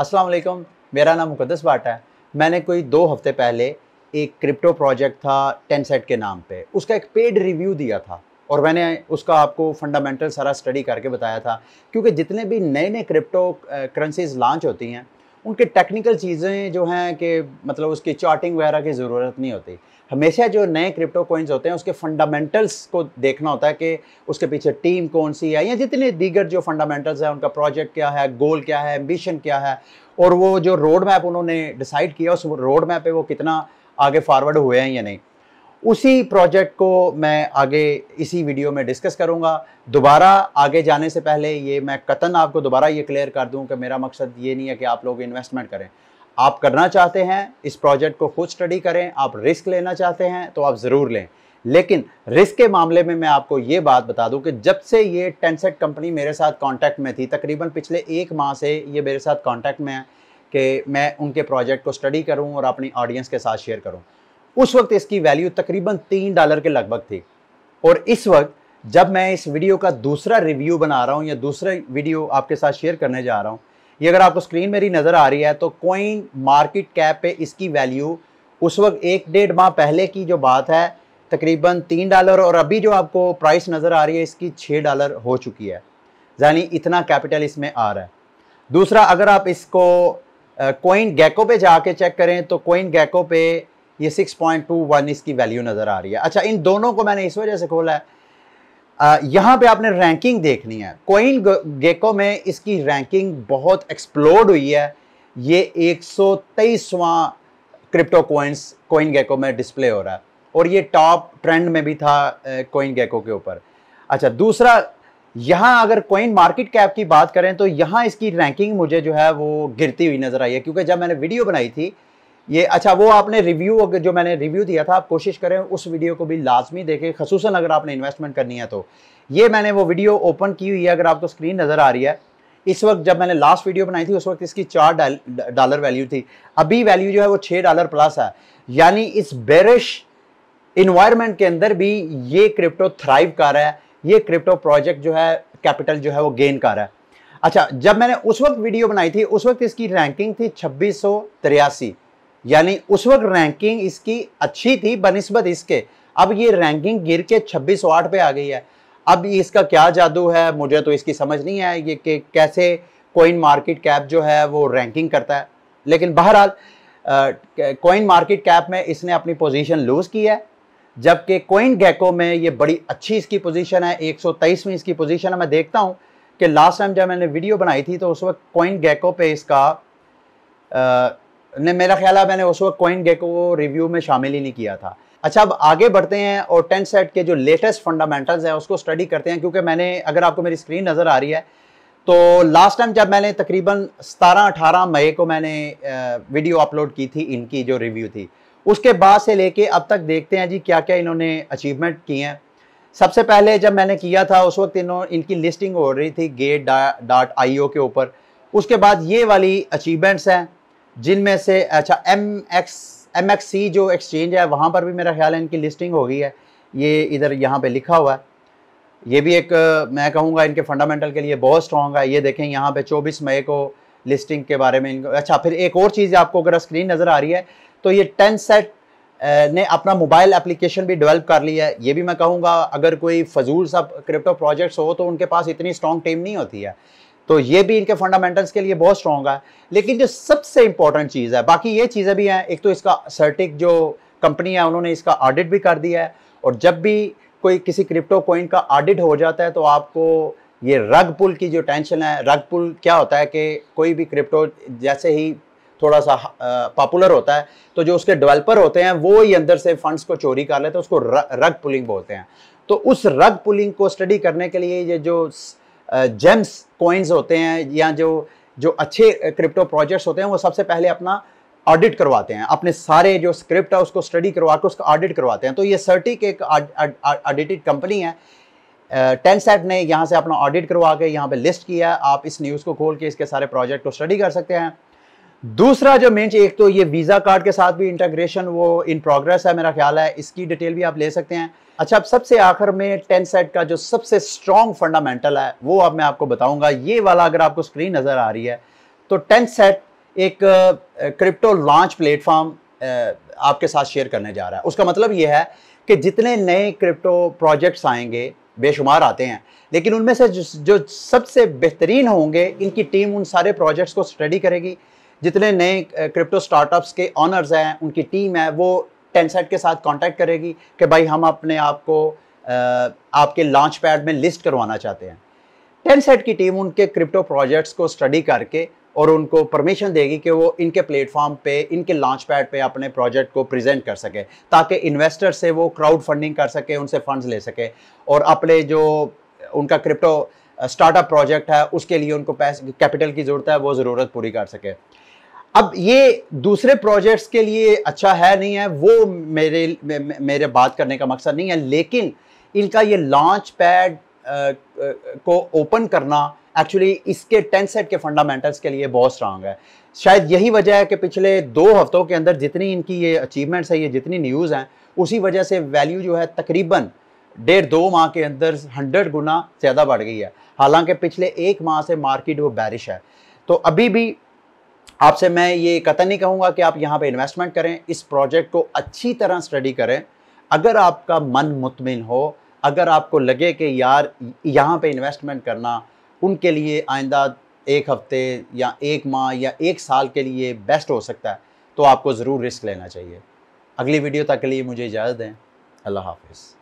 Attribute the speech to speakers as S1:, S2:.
S1: अस्सलाम वालेकुम मेरा नाम मुकदस भाटा है मैंने कोई दो हफ्ते पहले एक क्रिप्टो प्रोजेक्ट था टेन सेट के नाम पे उसका एक पेड रिव्यू दिया था और मैंने उसका आपको फंडामेंटल सारा स्टडी करके बताया था क्योंकि जितने भी नए नए क्रिप्टो करेंसीज लॉन्च होती हैं उनके टेक्निकल चीज़ें जो हैं कि मतलब उसकी चार्टिंग वगैरह की ज़रूरत नहीं होती हमेशा जो नए क्रिप्टो कोइंस होते हैं उसके फंडामेंटल्स को देखना होता है कि उसके पीछे टीम कौन सी है या जितने दीगर जो फंडामेंटल्स हैं उनका प्रोजेक्ट क्या है गोल क्या है एम्बिशन क्या है और वो जो रोड मैप उन्होंने डिसाइड किया उस रोड मैप पर वो कितना आगे फॉरवर्ड हुए हैं या नहीं उसी प्रोजेक्ट को मैं आगे इसी वीडियो में डिस्कस करूंगा दोबारा आगे जाने से पहले ये मैं कतन आपको दोबारा ये क्लियर कर दूं कि मेरा मकसद ये नहीं है कि आप लोग इन्वेस्टमेंट करें आप करना चाहते हैं इस प्रोजेक्ट को खुद स्टडी करें आप रिस्क लेना चाहते हैं तो आप ज़रूर लें लेकिन रिस्क के मामले में मैं आपको ये बात बता दूं कि जब से ये टेंसेट कंपनी मेरे साथ कांटेक्ट में थी तकरीबन पिछले एक माह से ये मेरे साथ कांटेक्ट में है कि मैं उनके प्रोजेक्ट को स्टडी करूं और अपनी ऑडियंस के साथ शेयर करूं उस वक्त इसकी वैल्यू तकरीबन तीन डॉलर के लगभग थी और इस वक्त जब मैं इस वीडियो का दूसरा रिव्यू बना रहा हूँ या दूसरा वीडियो आपके साथ शेयर करने जा रहा हूँ ये अगर आपको स्क्रीन मेरी नज़र आ रही है तो कोइन मार्केट कैप पे इसकी वैल्यू उस वक्त एक डेढ़ माह पहले की जो बात है तकरीबन तीन डॉलर और अभी जो आपको प्राइस नज़र आ रही है इसकी छः डॉलर हो चुकी है यानी इतना कैपिटल इसमें आ रहा है दूसरा अगर आप इसको कोइन गैको पे जाके चेक करें तो कोइन गैको पे ये 6.21 इसकी वैल्यू नज़र आ रही है अच्छा इन दोनों को मैंने इस वजह से खोला है यहाँ पे आपने रैंकिंग देखनी है कोइन गेको में इसकी रैंकिंग बहुत एक्सप्लोड हुई है ये एक सौ क्रिप्टो कोइंस कोइन गेको में डिस्प्ले हो रहा है और ये टॉप ट्रेंड में भी था कोइन गेको के ऊपर अच्छा दूसरा यहाँ अगर कोइन मार्केट कैप की बात करें तो यहाँ इसकी रैंकिंग मुझे जो है वो गिरती हुई नज़र आई है क्योंकि जब मैंने वीडियो बनाई थी ये अच्छा वो आपने रिव्यू जो मैंने रिव्यू दिया था आप कोशिश करें उस वीडियो को भी लाजमी देखें खसूस अगर आपने इन्वेस्टमेंट करनी है तो ये मैंने वो वीडियो ओपन की हुई है अगर आपको स्क्रीन नज़र आ रही है इस वक्त जब मैंने लास्ट वीडियो बनाई थी उस वक्त इसकी चार डॉलर वैल्यू थी अभी वैल्यू जो है वो छः डॉलर प्लस है यानी इस बेरिश इन्वायरमेंट के अंदर भी ये क्रिप्टो थ्राइव कर रहा है ये क्रिप्टो प्रोजेक्ट जो है कैपिटल जो है वो गेन कर रहा है अच्छा जब मैंने उस वक्त वीडियो बनाई थी उस वक्त इसकी रैंकिंग थी छब्बीस यानी उस वक्त रैंकिंग इसकी अच्छी थी बनस्बत इसके अब ये रैंकिंग गिर के छब्बीस आठ पे आ गई है अब इसका क्या जादू है मुझे तो इसकी समझ नहीं आई ये कि कैसे कोइन मार्केट कैप जो है वो रैंकिंग करता है लेकिन बहरहाल कोइन मार्केट कैप में इसने अपनी पोजीशन लूज़ की है जबकि कोइन गैको में ये बड़ी अच्छी इसकी पोजीशन है एक में इसकी पोजीशन है मैं देखता हूँ कि लास्ट टाइम जब मैंने वीडियो बनाई थी तो उस वक्त कोइन गैको पे इसका ने मेरा ख्याल है मैंने उस वक्त कोइन गेको को रिव्यू में शामिल ही नहीं किया था अच्छा अब आगे बढ़ते हैं और टेंट सेट के जो लेटेस्ट फंडामेंटल्स हैं उसको स्टडी करते हैं क्योंकि मैंने अगर आपको मेरी स्क्रीन नज़र आ रही है तो लास्ट टाइम जब मैंने तकरीबन सतारह अठारह मई को मैंने वीडियो अपलोड की थी इनकी जो रिव्यू थी उसके बाद से लेके अब तक देखते हैं जी क्या क्या इन्होंने अचीवमेंट किए हैं सबसे पहले जब मैंने किया था उस वक्त इन्होंने इनकी लिस्टिंग हो रही थी गेट डॉट आई के ऊपर उसके बाद ये वाली अचीवमेंट्स हैं जिनमें से अच्छा M X M X C जो एक्सचेंज है वहाँ पर भी मेरा ख्याल है इनकी लिस्टिंग हो गई है ये इधर यहाँ पे लिखा हुआ है ये भी एक मैं कहूँगा इनके फंडामेंटल के लिए बहुत स्ट्रॉन्ग है ये देखें यहाँ पे 24 मई को लिस्टिंग के बारे में इनको अच्छा फिर एक और चीज़ आपको अगर स्क्रीन नज़र आ रही है तो ये टेन सेट ने अपना मोबाइल एप्लीकेशन भी डेवलप कर लिया है ये भी मैं कहूँगा अगर कोई फजूल सब क्रिप्टो प्रोजेक्ट्स हो तो उनके पास इतनी स्ट्रॉन्ग टीम नहीं होती है तो ये भी इनके फंडामेंटल्स के लिए बहुत स्ट्रॉन्ग है लेकिन जो सबसे इंपॉर्टेंट चीज़ है बाकी ये चीज़ें भी हैं एक तो इसका सर्टिक जो कंपनी है उन्होंने इसका ऑडिट भी कर दिया है और जब भी कोई किसी क्रिप्टो कोइन का ऑडिट हो जाता है तो आपको ये रग पुल की जो टेंशन है रग पुल क्या होता है कि कोई भी क्रिप्टो जैसे ही थोड़ा सा पॉपुलर होता है तो जो उसके डेवलपर होते हैं वो ही अंदर से फंड्स को चोरी कर लेते हैं उसको रग पुलिंग बोलते हैं तो उस रग पुलिंग को स्टडी करने के लिए ये जो जेम्स कॉइन्स होते हैं या जो जो अच्छे क्रिप्टो प्रोजेक्ट्स होते हैं वो सबसे पहले अपना ऑडिट करवाते हैं अपने सारे जो स्क्रिप्ट है उसको स्टडी करवा के उसका ऑडिट करवाते हैं तो ये सर्टिक एक ऑडिटेड कंपनी है टेन सेट ने यहाँ से अपना ऑडिट करवा के यहाँ पे लिस्ट किया है आप इस न्यूज़ को खोल के इसके सारे प्रोजेक्ट को स्टडी कर सकते हैं दूसरा जो मेन एक तो ये वीज़ा कार्ड के साथ भी इंटाग्रेशन वो इन प्रोग्रेस है मेरा ख्याल है इसकी डिटेल भी आप ले सकते हैं अच्छा अब सबसे आखिर में टेन सेट का जो सबसे स्ट्रॉन्ग फंडामेंटल है वो अब मैं आपको बताऊंगा ये वाला अगर आपको स्क्रीन नज़र आ रही है तो टेन सेट एक क्रिप्टो लॉन्च प्लेटफॉर्म आपके साथ शेयर करने जा रहा है उसका मतलब ये है कि जितने नए क्रिप्टो प्रोजेक्ट्स आएंगे बेशुमार आते हैं लेकिन उनमें से जो, जो सबसे बेहतरीन होंगे इनकी टीम उन सारे प्रोजेक्ट्स को स्टडी करेगी जितने नए क्रिप्टो स्टार्टअप्स के ऑनर्स हैं उनकी टीम है वो टेंसेट के साथ कांटेक्ट करेगी कि भाई हम अपने आप को आपके लॉन्च पैड में लिस्ट करवाना चाहते हैं टेंसेट की टीम उनके क्रिप्टो प्रोजेक्ट्स को स्टडी करके और उनको परमिशन देगी कि वो इनके प्लेटफॉर्म पे इनके लॉन्च पैड पे अपने प्रोजेक्ट को प्रेजेंट कर सके ताकि इन्वेस्टर से वो क्राउड फंडिंग कर सके उनसे फंड्स ले सके और अपने जो उनका क्रिप्टो स्टार्टअप प्रोजेक्ट है उसके लिए उनको पैसे कैपिटल की ज़रूरत है वो ज़रूरत पूरी कर सके अब ये दूसरे प्रोजेक्ट्स के लिए अच्छा है नहीं है वो मेरे मेरे बात करने का मकसद नहीं है लेकिन इनका ये लॉन्च पैड को ओपन करना एक्चुअली इसके टेन सेट के फंडामेंटल्स के लिए बहुत स्ट्रांग है शायद यही वजह है कि पिछले दो हफ्तों के अंदर जितनी इनकी ये अचीवमेंट्स है ये जितनी न्यूज़ हैं उसी वजह से वैल्यू जो है तकरीबन डेढ़ दो माह के अंदर हंड्रेड गुना ज़्यादा बढ़ गई है हालांकि पिछले एक माह से मार्केट वो बैरिश है तो अभी भी आपसे मैं ये कतन नहीं कहूँगा कि आप यहाँ पे इन्वेस्टमेंट करें इस प्रोजेक्ट को अच्छी तरह स्टडी करें अगर आपका मन मुतमिन हो अगर आपको लगे कि यार यहाँ पे इन्वेस्टमेंट करना उनके लिए आइंदा एक हफ्ते या एक माह या एक साल के लिए बेस्ट हो सकता है तो आपको ज़रूर रिस्क लेना चाहिए अगली वीडियो तक के लिए मुझे इजाज़त दें अल्लाह हाफिज़